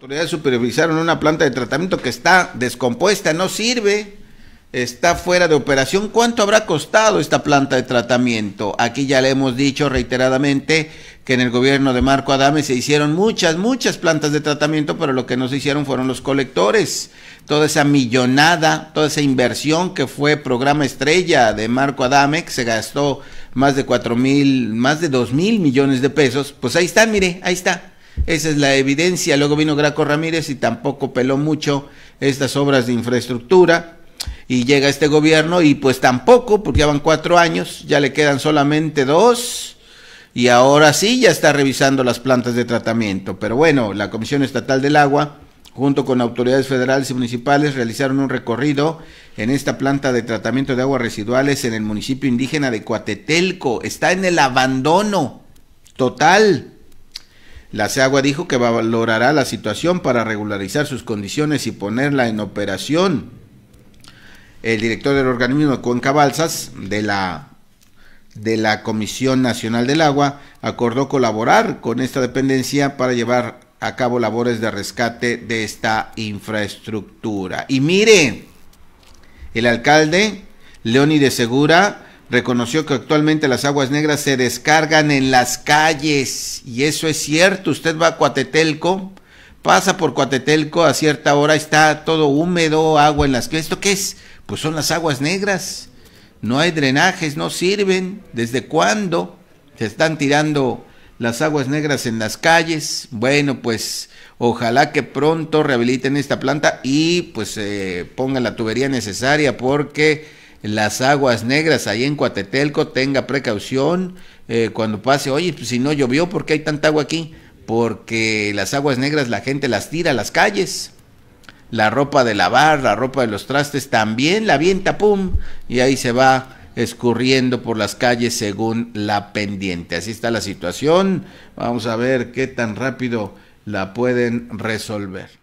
autoridades supervisaron una planta de tratamiento que está descompuesta, no sirve, está fuera de operación. ¿Cuánto habrá costado esta planta de tratamiento? Aquí ya le hemos dicho reiteradamente que en el gobierno de Marco Adame se hicieron muchas, muchas plantas de tratamiento, pero lo que no se hicieron fueron los colectores. Toda esa millonada, toda esa inversión que fue programa estrella de Marco Adame, que se gastó más de cuatro mil, más de dos mil millones de pesos, pues ahí están, mire, ahí está esa es la evidencia. Luego vino Graco Ramírez y tampoco peló mucho estas obras de infraestructura. Y llega este gobierno y pues tampoco, porque ya van cuatro años, ya le quedan solamente dos. Y ahora sí ya está revisando las plantas de tratamiento. Pero bueno, la Comisión Estatal del Agua, junto con autoridades federales y municipales, realizaron un recorrido en esta planta de tratamiento de aguas residuales en el municipio indígena de Coatetelco. Está en el abandono total la CEAGUA dijo que valorará la situación para regularizar sus condiciones y ponerla en operación. El director del organismo Cuenca Balsas de la, de la Comisión Nacional del Agua acordó colaborar con esta dependencia para llevar a cabo labores de rescate de esta infraestructura. Y mire, el alcalde Leoni de Segura reconoció que actualmente las aguas negras se descargan en las calles y eso es cierto. Usted va a Coatetelco, pasa por Coatetelco a cierta hora, está todo húmedo, agua en las calles. ¿Esto qué es? Pues son las aguas negras. No hay drenajes, no sirven. ¿Desde cuándo se están tirando las aguas negras en las calles? Bueno, pues ojalá que pronto rehabiliten esta planta y pues eh, pongan la tubería necesaria porque las aguas negras ahí en Cuatetelco, tenga precaución eh, cuando pase, oye, pues, si no llovió, ¿por qué hay tanta agua aquí? Porque las aguas negras la gente las tira a las calles. La ropa de lavar, la ropa de los trastes también la avienta, pum, y ahí se va escurriendo por las calles según la pendiente. Así está la situación. Vamos a ver qué tan rápido la pueden resolver.